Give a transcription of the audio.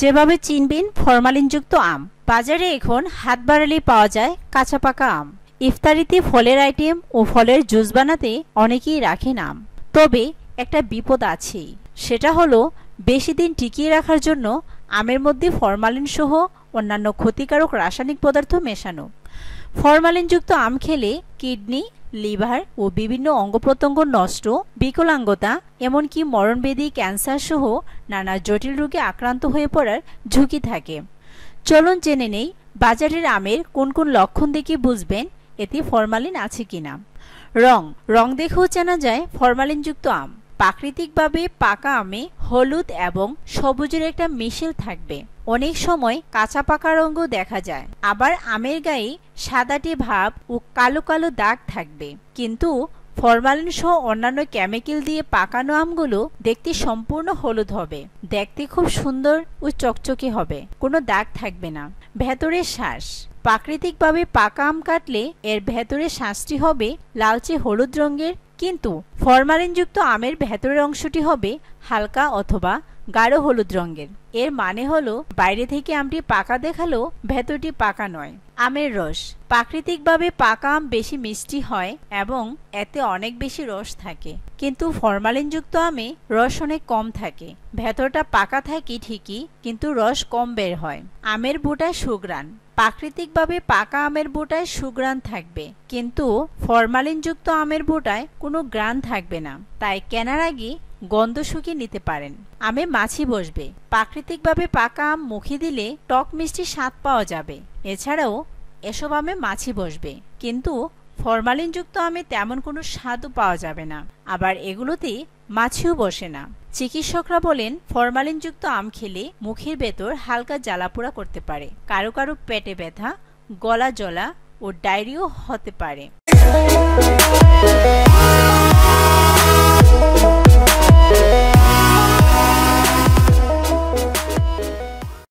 যেভাবে চিনবেন ফরমালিনযুক্ত আম বাজারে এখন হাত বাড়ালে পাওয়া যায় কাঁচা পাকা আম ইফতারিতে ফলের আইটেম ও ফলের জুস বানাতে অনেকেই রাখেন আম তবে একটা বিপদ আছে সেটা হলো বেশি দিন টিকিয়ে রাখার জন্য আমের মধ্যে ফরমালিন সহ অন্যান্য ক্ষতিকারক রাসায়নিক পদার্থ মেশানো ফরমালিনযুক্ত আম খেলে কিডনি লিভার ও বিভিন্ন অঙ্গপ্রত্যঙ্গ নষ্ট বিকলাঙ্গতা এমনকি মরণবেদি ক্যান্সার সহ নানা জটিল রোগে আক্রান্ত হয়ে পড়ার ঝুঁকি থাকে চলুন জেনে নেই বাজারের আমের কোন কোন লক্ষণ দেখে বুঝবেন এতে ফরমালিন আছে কিনা রং রং দেখেও জানা যায় ফরমালিনযুক্ত আম প্রাকৃতিকভাবে পাকা আমে হলুদ এবং সবুজের একটা মিশেল থাকবে অনেক সময় কাঁচা পাকা রঙও দেখা যায় আবার আমের গায়ে সাদাটি ভাব ও কালো কালো দাগ থাকবে কিন্তু ফরমালিন সহ অন্যান্য কেমিক্যাল দিয়ে পাকানো আমগুলো দেখতে সম্পূর্ণ হলুদ হবে দেখতে খুব সুন্দর ও চকচকে হবে কোনো দাগ থাকবে না ভেতরের শ্বাস প্রাকৃতিকভাবে পাকা আম কাটলে এর ভেতরে শ্বাসটি হবে লালচে হলুদ রঙের কিন্তু ফরমালিনযুক্ত আমের ভেতরের অংশটি হবে হালকা অথবা গাঢ় হলুদ রঙের এর মানে হলো বাইরে থেকে আমটি পাকা দেখালো ভেতরটি পাকা নয় আমের রস প্রাকৃতিকভাবে পাকা আম বেশি মিষ্টি হয় এবং এতে অনেক বেশি রস থাকে কিন্তু ফরমালিনযুক্ত আমে রস অনেক কম থাকে ভেতরটা পাকা থাকে ঠিকই কিন্তু রস কম বের হয় আমের বোটায় সুগ্রান প্রাকৃতিকভাবে পাকা আমের বোটায় সুগ্রান থাকবে কিন্তু ফরমালিনযুক্ত আমের বোটায় কোনো গ্রান থাকবে না তাই কেনার আগে গন্ধ শুকিয়ে নিতে পারেন আমে মাছি বসবে প্রাকৃতিকভাবে পাকা আম মুখে দিলে টক মিষ্টি স্বাদ পাওয়া যাবে এছাড়াও এসব আমে মাছি বসবে কিন্তু ফরমালিনযুক্ত আমে তেমন কোনো স্বাদও পাওয়া যাবে না আবার এগুলোতে মাছিও বসে না চিকিৎসকরা বলেন ফরমালিনযুক্ত আম খেলে মুখের ভেতর হালকা জ্বালাপোড়া করতে পারে কারো কারো পেটে ব্যথা গলা জলা ও ডায়রিও হতে পারে